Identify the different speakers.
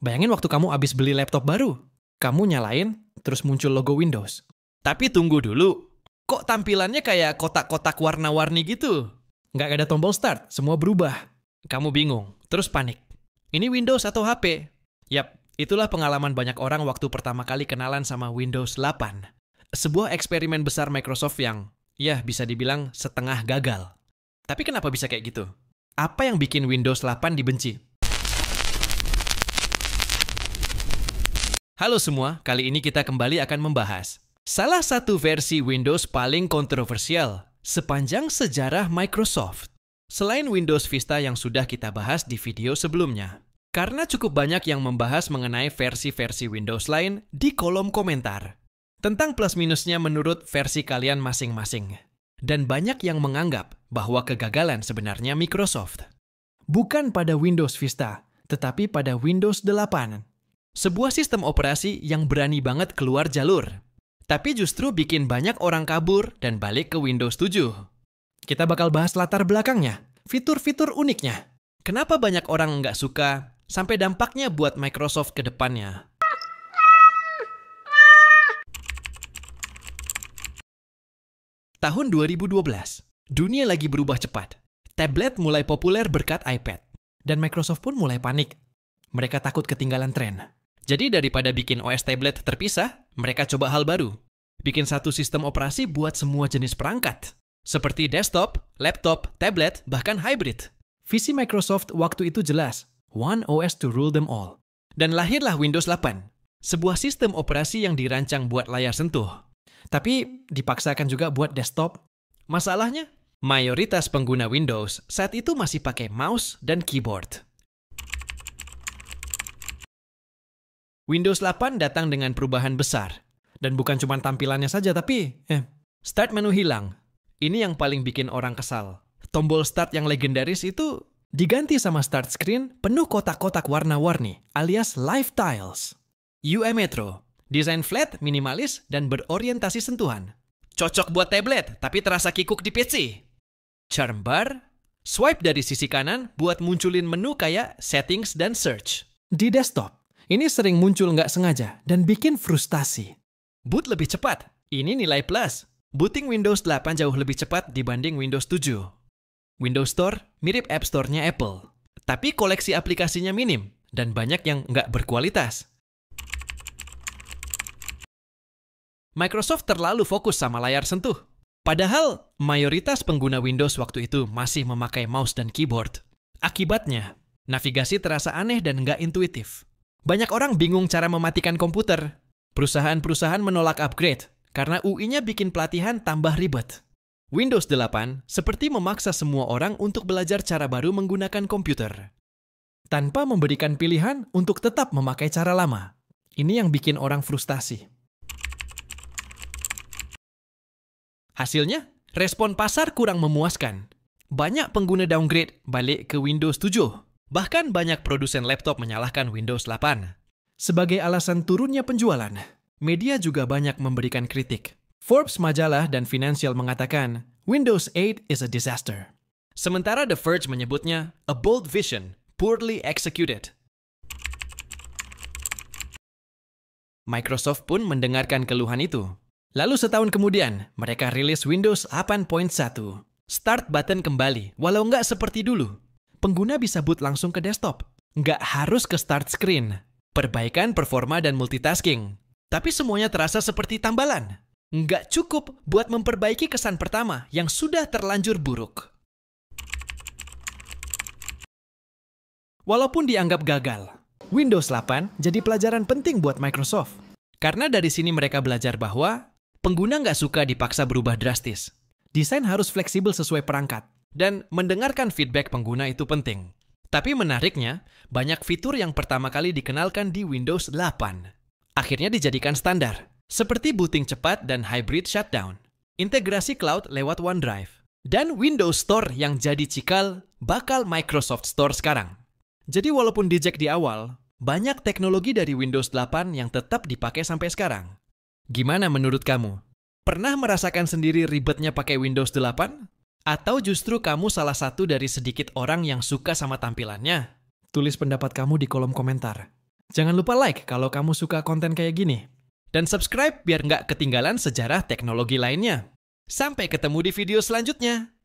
Speaker 1: Bayangin waktu kamu habis beli laptop baru, kamu nyalain, terus muncul logo Windows. Tapi tunggu dulu, kok tampilannya kayak kotak-kotak warna-warni gitu? Nggak ada tombol start, semua berubah. Kamu bingung, terus panik. Ini Windows atau HP? Yap, itulah pengalaman banyak orang waktu pertama kali kenalan sama Windows 8. Sebuah eksperimen besar Microsoft yang, ya bisa dibilang setengah gagal. Tapi kenapa bisa kayak gitu? Apa yang bikin Windows 8 dibenci? Halo semua, kali ini kita kembali akan membahas salah satu versi Windows paling kontroversial sepanjang sejarah Microsoft. Selain Windows Vista yang sudah kita bahas di video sebelumnya. Karena cukup banyak yang membahas mengenai versi-versi Windows lain di kolom komentar. Tentang plus minusnya menurut versi kalian masing-masing. Dan banyak yang menganggap bahwa kegagalan sebenarnya Microsoft. Bukan pada Windows Vista, tetapi pada Windows 8 sebuah sistem operasi yang berani banget keluar jalur, tapi justru bikin banyak orang kabur dan balik ke Windows 7. Kita bakal bahas latar belakangnya, fitur-fitur uniknya. Kenapa banyak orang nggak suka, sampai dampaknya buat Microsoft ke depannya. Tahun 2012, dunia lagi berubah cepat. Tablet mulai populer berkat iPad, dan Microsoft pun mulai panik. Mereka takut ketinggalan tren. Jadi daripada bikin OS tablet terpisah, mereka coba hal baru. Bikin satu sistem operasi buat semua jenis perangkat. Seperti desktop, laptop, tablet, bahkan hybrid. Visi Microsoft waktu itu jelas, One OS to rule them all. Dan lahirlah Windows 8, sebuah sistem operasi yang dirancang buat layar sentuh. Tapi dipaksakan juga buat desktop. Masalahnya, mayoritas pengguna Windows saat itu masih pakai mouse dan keyboard. Windows 8 datang dengan perubahan besar. Dan bukan cuma tampilannya saja, tapi eh, start menu hilang. Ini yang paling bikin orang kesal. Tombol start yang legendaris itu diganti sama start screen penuh kotak-kotak warna-warni alias live tiles. UE Metro, desain flat, minimalis, dan berorientasi sentuhan. Cocok buat tablet, tapi terasa kikuk di PC. Charm bar, swipe dari sisi kanan buat munculin menu kayak settings dan search. Di desktop, ini sering muncul nggak sengaja dan bikin frustasi. Boot lebih cepat. Ini nilai plus. Booting Windows 8 jauh lebih cepat dibanding Windows 7. Windows Store mirip App Store-nya Apple. Tapi koleksi aplikasinya minim dan banyak yang nggak berkualitas. Microsoft terlalu fokus sama layar sentuh. Padahal, mayoritas pengguna Windows waktu itu masih memakai mouse dan keyboard. Akibatnya, navigasi terasa aneh dan nggak intuitif. Banyak orang bingung cara mematikan komputer. Perusahaan-perusahaan menolak upgrade karena UI-nya bikin pelatihan tambah ribet. Windows 8 seperti memaksa semua orang untuk belajar cara baru menggunakan komputer. Tanpa memberikan pilihan untuk tetap memakai cara lama. Ini yang bikin orang frustasi. Hasilnya, respon pasar kurang memuaskan. Banyak pengguna downgrade balik ke Windows 7 Bahkan banyak produsen laptop menyalahkan Windows 8. Sebagai alasan turunnya penjualan, media juga banyak memberikan kritik. Forbes majalah dan Financial mengatakan, Windows 8 is a disaster. Sementara The Verge menyebutnya a bold vision, poorly executed. Microsoft pun mendengarkan keluhan itu. Lalu setahun kemudian, mereka rilis Windows 8.1. Start button kembali, walau nggak seperti dulu pengguna bisa boot langsung ke desktop. Nggak harus ke start screen. Perbaikan performa dan multitasking. Tapi semuanya terasa seperti tambalan. Nggak cukup buat memperbaiki kesan pertama yang sudah terlanjur buruk. Walaupun dianggap gagal, Windows 8 jadi pelajaran penting buat Microsoft. Karena dari sini mereka belajar bahwa pengguna nggak suka dipaksa berubah drastis. Desain harus fleksibel sesuai perangkat. Dan mendengarkan feedback pengguna itu penting. Tapi menariknya, banyak fitur yang pertama kali dikenalkan di Windows 8. Akhirnya dijadikan standar, seperti booting cepat dan hybrid shutdown, integrasi cloud lewat OneDrive, dan Windows Store yang jadi cikal bakal Microsoft Store sekarang. Jadi walaupun dijek di awal, banyak teknologi dari Windows 8 yang tetap dipakai sampai sekarang. Gimana menurut kamu? Pernah merasakan sendiri ribetnya pakai Windows 8? Atau justru kamu salah satu dari sedikit orang yang suka sama tampilannya? Tulis pendapat kamu di kolom komentar. Jangan lupa like kalau kamu suka konten kayak gini. Dan subscribe biar nggak ketinggalan sejarah teknologi lainnya. Sampai ketemu di video selanjutnya.